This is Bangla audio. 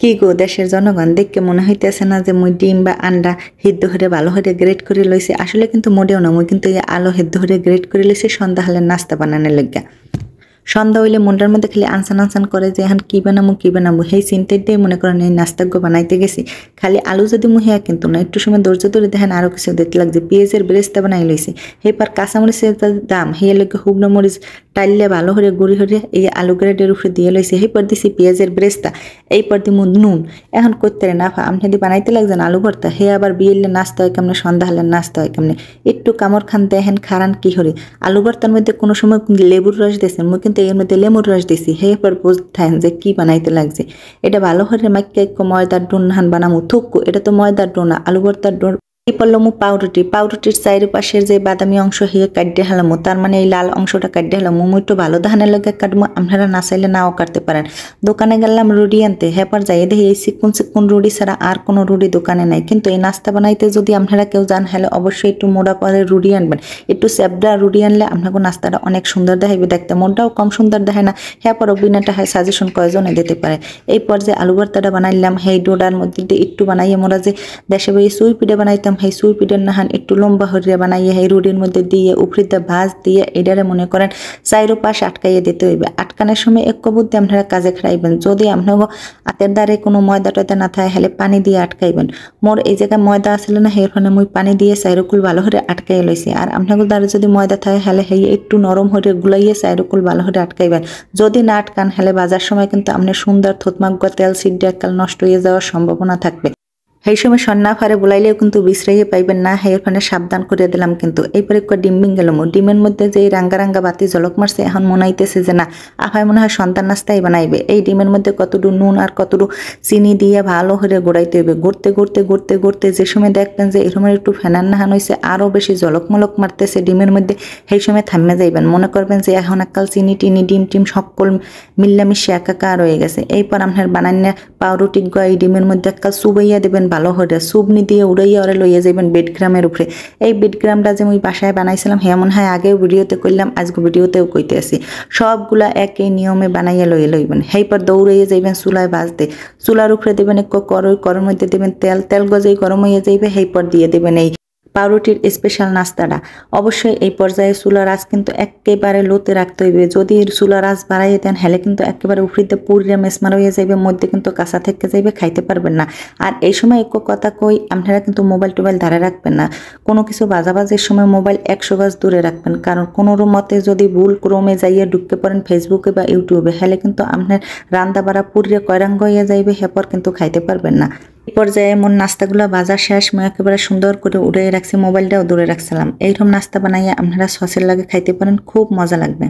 কি গো দেশের জনগণ দেখকে মনে হইতেছে না যে মুই ডিম বা আন্ডা হেদ্য হরে ভালো হরে গ্রেট করে লইছি আসলে কিন্তু মোটেও না মুই কিন্তু এই আলো হেদ্য হরে গ্রেট করে লইছি সন্ধ্যা হলে নাস্তা বানানোর লইগা সন্ধ্যা হইলে মনটার মধ্যে খালি আনসান আনসান করে যে এখন কী বানাবো কী বানাবো সেই চিন্তাই দিয়ে মনে করেন এই নাস্তাজ্ঞ বানাইতে গেছি খালি আলু যদি মুহে কিন্তু না একটু সময় ধৈর্য ধরে দেখেন আরও কিছু দিতে লাগছে পেঁয়াজের ব্রেস্তা বানাই লইছি হেপার কাঁচামরিচের দাম সেই লোক শুকনো মরিচ টাইললে ভালো করে গুড়ি করে এই আলু গ্রেডের উপরে দিয়ে লইছে সেই পর দিছি পেঁয়াজের ব্রেস্তা এই পর দিমু নুন এখন করতে না ফা আপনি যদি বানাইতে লাগছেন আলু ভর্তা হে আবার বিয়েলে নাস্তা হয় কেমনে সন্ধ্যা হলে নাস্তা হয় কেমনে একটু কামড় খান দেখেন খারান কি হরে আলু ভর্তার মধ্যে কোনো সময় লেবুর রস দিয়েছেন মুই কিন্তু এর মধ্যে লেবুর রস দিছি হে এরপর বুঝতেন যে কি বানাইতে লাগছে এটা ভালো করে মাইকে ময়দার ডোন হান বানামু থুকু এটা তো ময়দার ডোনা আলু ভর্তার ডোন পড়লামু পাউরুটি পাউরুটির চারিপাশের যে বাদামি অংশ হে কাটিয়ে হেলামু তার মানে এই লাল অংশটা কাটতে হেলামু মুই একটু ভালো ধানের লগে কাটবো আপনারা না চাইলে নাও কাটতে পারেন দোকানে গেলাম রুডি আনতে হেপার যাই দেখি এই সিকুন সিকুন রুড়ি ছাড়া আর কোনো রুডি দোকানে নাই কিন্তু এই নাস্তা বানাইতে যদি আপনারা কেউ যান হেলে অবশ্যই একটু মোড়া করে রুড়ি আনবেন একটু স্যাবডা রুডি আনলে আপনাকে নাস্তাটা অনেক সুন্দর দেখাইবে দেখতে মনটাও কম সুন্দর দেখায় না হেপার অভিনেতা হয় সাজেশন কয়জনে দিতে পারে এই পর যে আলু ভর্তাটা বানাইলাম হেই ডোডার মধ্যে একটু বানাইয়ে মোরা যে দেশে বেয়ে সুই বানাইতাম হাই সুই পিডের নাহান একটু লম্বা হরিয়া বানাইয়া হাই রুডির মধ্যে দিয়ে উপরিতে ভাজ দিয়ে এডারে মনে করেন চাইরো পাশ আটকাইয়া দিতে হইবে আটকানোর সময় এক বুদ্ধি আপনারা কাজে খাড়াইবেন যদি আপনার হাতের দ্বারে কোনো ময়দা টয়দা না থাকে হলে পানি দিয়ে আটকাইবেন মোর এই জায়গায় ময়দা আসলে না হেরফানে মুই পানি দিয়ে চাইরোকুল ভালো করে আটকাইয়া লইছি আর আপনার দ্বারে যদি ময়দা থাকে হলে হেই একটু নরম হরে গুলাইয়ে চাইরোকুল ভালো হরে আটকাইবেন যদি না আটকান হলে বাজার সময় কিন্তু আপনার সুন্দর থতমাগুয়া তেল সিড্ডি তেল নষ্ট হয়ে যাওয়ার সম্ভাবনা থাকবে সেই সময় সন্না ফারে বোলাইলেও কিন্তু বিশ্রাইয়ে পাইবেন না হেয়ের ফানে সাবধান করে দিলাম কিন্তু এরপরে একবার ডিম বিং গেলাম ডিমের মধ্যে যে রাঙ্গা রাঙ্গা বাতি জলক মারছে এখন মনে হইতেছে যে না আফায় মনে হয় সন্তান নাস্তাই বানাইবে এই ডিমের মধ্যে কতটু নুন আর কতটু চিনি দিয়ে ভালো করে গোড়াইতে হইবে গড়তে গড়তে গড়তে গড়তে যে সময় দেখবেন যে এরকম একটু ফ্যানার নাহান হয়েছে আরও বেশি জলকমলক মারতেছে ডিমের মধ্যে সেই সময় থামে যাইবেন মনে করবেন যে এখন এককাল চিনি টিনি ডিম টিম সকল মিল্লামিশে একাকা রয়ে গেছে এরপর আপনার বানান্য পাউরুটি গয় ডিমের মধ্যে এককাল চুবাইয়া দেবেন ভালো হয়ে সুপ নি দিয়ে উড়াইয়া ওরে লইয়া যাইবেন বেডগ্রামের উপরে এই বেডগ্রামটা যে মুই বাসায় বানাইছিলাম হ্যাঁ মনে হয় আগেও ভিডিওতে করলাম আজকে ভিডিওতেও কইতে আসি সবগুলা একই নিয়মে বানাইয়া লইয়া লইবেন মানে। হেইপর দৌড়াইয়া যাইবেন চুলায় বাজতে চুলার উপরে দেবেন এক করই করের মধ্যে দেবেন তেল তেল গজেই গরম হইয়া যাইবে হেইপর দিয়ে দেবেন এই পাউরুটির স্পেশাল নাস্তাটা অবশ্যই এই পর্যায়ে চুলা রাস কিন্তু একেবারে লোতে রাখতে হইবে যদি চুলা রাস বাড়াইয়ে দেন হেলে কিন্তু একেবারে উফরিতে পুরিয়ে মেসমার হয়ে যাইবে মধ্যে কিন্তু কাঁচা থেকে যাইবে খাইতে পারবেন না আর এই সময় এক কথা কই আপনারা কিন্তু মোবাইল টোবাইল ধারে রাখবেন না কোনো কিছু বাজাবাজির সময় মোবাইল একশো গাছ দূরে রাখবেন কারণ কোনো মতে যদি ভুল ক্রমে যাইয়ে ঢুকতে পারেন ফেসবুকে বা ইউটিউবে হেলে কিন্তু আপনার রান্দা বাড়া পুরিয়ে কয়রাঙ্গ হয়ে যাইবে হেপর কিন্তু খাইতে পারবেন না পর্যায়ে মন নাস্তাগুলো বাজার শেষ মই একেবারে সুন্দর করে উড়ে রাখছি মোবাইলটাও দূরে রাখছিলাম এইরকম নাস্তা বানাইয়া আপনারা সসের লাগে খাইতে পারেন খুব মজা লাগবে